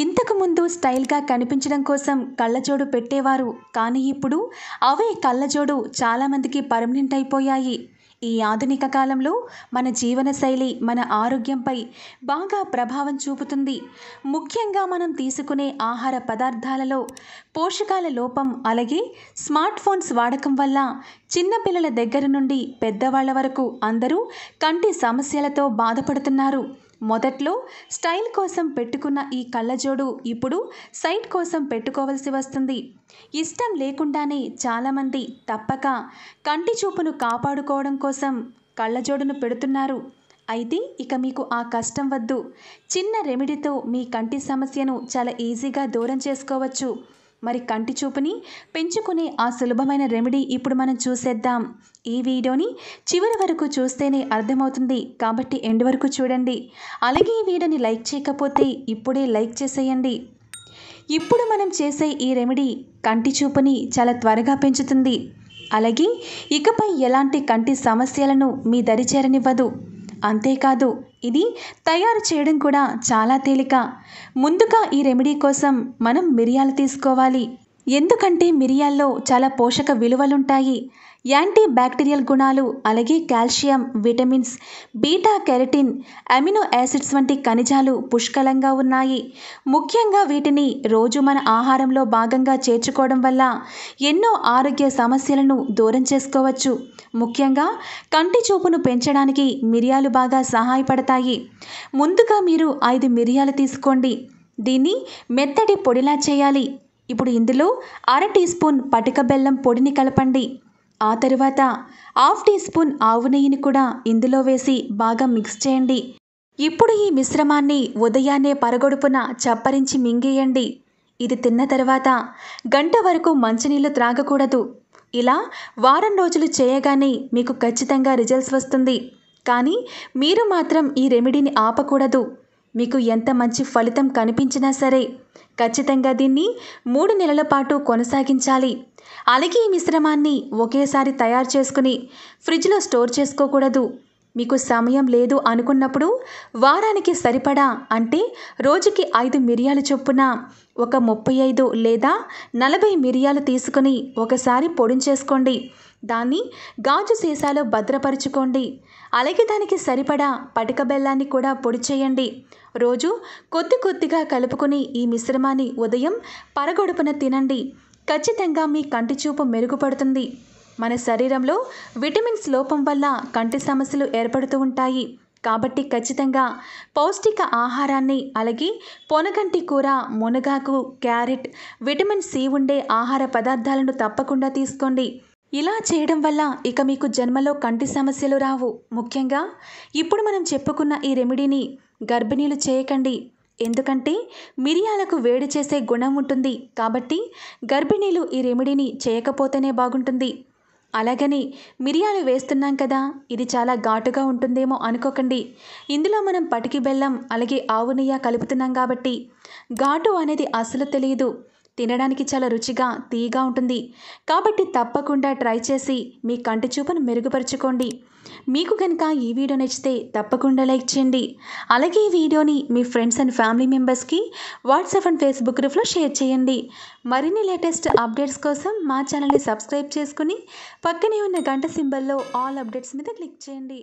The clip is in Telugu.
ఇంతకుముందు స్టైల్గా కనిపించడం కోసం కళ్ళజోడు పెట్టేవారు కానీ ఇప్పుడు అవే కళ్ళజోడు చాలామందికి పర్మనెంట్ అయిపోయాయి ఈ ఆధునిక కాలంలో మన జీవనశైలి మన ఆరోగ్యంపై బాగా ప్రభావం చూపుతుంది ముఖ్యంగా మనం తీసుకునే ఆహార పదార్థాలలో పోషకాల లోపం అలాగే స్మార్ట్ ఫోన్స్ వాడకం వల్ల చిన్నపిల్లల దగ్గర నుండి పెద్దవాళ్ల వరకు అందరూ కంటి సమస్యలతో బాధపడుతున్నారు మొదట్లో స్టైల్ కోసం పెట్టుకున్న ఈ కళ్ళజోడు ఇప్పుడు సైట్ కోసం పెట్టుకోవలసి వస్తుంది ఇష్టం లేకుండానే చాలామంది తప్పక కంటి చూపును కాపాడుకోవడం కోసం కళ్ళజోడును పెడుతున్నారు అయితే ఇక మీకు ఆ కష్టం వద్దు చిన్న రెమెడీతో మీ కంటి సమస్యను చాలా ఈజీగా దూరం చేసుకోవచ్చు మరి కంటి చూపుని పెంచుకునే ఆ సులభమైన రెమెడీ ఇప్పుడు మనం చూసేద్దాం ఈ వీడియోని చివరి వరకు చూస్తేనే అర్థమవుతుంది కాబట్టి ఎండ్ వరకు చూడండి అలాగే ఈ వీడియోని లైక్ చేయకపోతే ఇప్పుడే లైక్ చేసేయండి ఇప్పుడు మనం చేసే ఈ రెమెడీ కంటి చూపుని చాలా త్వరగా పెంచుతుంది అలాగే ఇకపై ఎలాంటి కంటి సమస్యలను మీ దరిచేరనివ్వదు అంతేకాదు ఇది తయారు చేయడం కూడా చాలా తేలిక ముందుగా ఈ రెమెడీ కోసం మనం మిరియాలు తీసుకోవాలి ఎందుకంటే మిరియాల్లో చాలా పోషక విలువలుంటాయి యాంటీ బ్యాక్టీరియల్ గుణాలు అలాగే calcium vitamins beta carotene amino acids వంటి ఖనిజాలు పుష్కలంగా ఉన్నాయి ముఖ్యంగా వీటిని రోజు మన ఆహారంలో భాగంగా చేర్చుకోవడం వల్ల ఎన్నో ఆరోగ్య సమస్యలను దూరం చేసుకోవచ్చు ముఖ్యంగా కంటి చూపును పెంచడానికి మిరియాలు బాగా సహాయపడతాయి ముందుగా మీరు ఐదు మిరియాలు తీసుకోండి దీన్ని మెత్తటి పొడిలా చేయాలి ఇప్పుడు ఇందులో అర టీ స్పూన్ పటిక బెల్లం పొడిని కలపండి ఆ తరువాత హాఫ్ టీ స్పూన్ ఆవు నెయ్యిని కూడా ఇందులో వేసి బాగా మిక్స్ చేయండి ఇప్పుడు ఈ మిశ్రమాన్ని ఉదయాన్నే పరగొడుపున చప్పరించి మింగేయండి ఇది తిన్న తర్వాత గంట వరకు మంచినీళ్ళు త్రాగకూడదు ఇలా వారం రోజులు చేయగానే మీకు ఖచ్చితంగా రిజల్ట్స్ వస్తుంది కానీ మీరు మాత్రం ఈ రెమెడీని ఆపకూడదు మీకు ఎంత మంచి ఫలితం కనిపించినా సరే ఖచ్చితంగా దీన్ని మూడు నెలల పాటు కొనసాగించాలి అలాగే ఈ మిశ్రమాన్ని ఒకేసారి తయారు చేసుకుని ఫ్రిడ్జ్లో స్టోర్ చేసుకోకూడదు మీకు సమయం లేదు అనుకున్నప్పుడు వారానికి సరిపడా అంటే రోజుకి ఐదు మిరియాలు చొప్పున ఒక ముప్పై ఐదు లేదా నలభై మిరియాలు తీసుకుని ఒకసారి పొడించేసుకోండి దాన్ని గాజు సీసాలో భద్రపరుచుకోండి అలాగే దానికి సరిపడా పటిక బెల్లాన్ని కూడా పొడి చేయండి రోజు కొద్ది కొద్దిగా కలుపుకుని ఈ మిశ్రమాన్ని ఉదయం పరగొడుపున తినండి ఖచ్చితంగా మీ కంటి చూపు మెరుగుపడుతుంది మన శరీరంలో విటమిన్స్ లోపం వల్ల కంటి సమస్యలు ఏర్పడుతూ ఉంటాయి కాబట్టి ఖచ్చితంగా పౌష్టిక ఆహారాన్ని అలాగే పొనగంటి కూర మునగాకు క్యారెట్ విటమిన్ సి ఉండే ఆహార పదార్థాలను తప్పకుండా తీసుకోండి ఇలా చేయడం వల్ల ఇక మీకు జన్మలో కంటి సమస్యలు రావు ముఖ్యంగా ఇప్పుడు మనం చెప్పుకున్న ఈ రెమెడీని గర్భిణీలు చేయకండి ఎందుకంటే మిరియాలకు వేడి చేసే గుణం ఉంటుంది కాబట్టి గర్భిణీలు ఈ రెమెడీని చేయకపోతేనే బాగుంటుంది అలాగని మిరియాలు వేస్తున్నాం కదా ఇది చాలా ఘాటుగా ఉంటుందేమో అనుకోకండి ఇందులో మనం పటికి బెల్లం అలాగే ఆవు నెయ్య కలుపుతున్నాం కాబట్టి ఘాటు అనేది అసలు తెలియదు తినడానికి చాలా రుచిగా తీయగా ఉంటుంది కాబట్టి తప్పకుండా ట్రై చేసి మీ కంటి చూపును మెరుగుపరుచుకోండి మీకు కనుక ఈ వీడియో నచ్చితే తప్పకుండా లైక్ చేయండి అలాగే ఈ వీడియోని మీ ఫ్రెండ్స్ అండ్ ఫ్యామిలీ మెంబర్స్కి వాట్సాప్ అండ్ ఫేస్బుక్ గ్రూప్లో షేర్ చేయండి మరిన్ని లేటెస్ట్ అప్డేట్స్ కోసం మా ఛానల్ని సబ్స్క్రైబ్ చేసుకుని పక్కనే ఉన్న గంట సింబల్లో ఆల్ అప్డేట్స్ మీద క్లిక్ చేయండి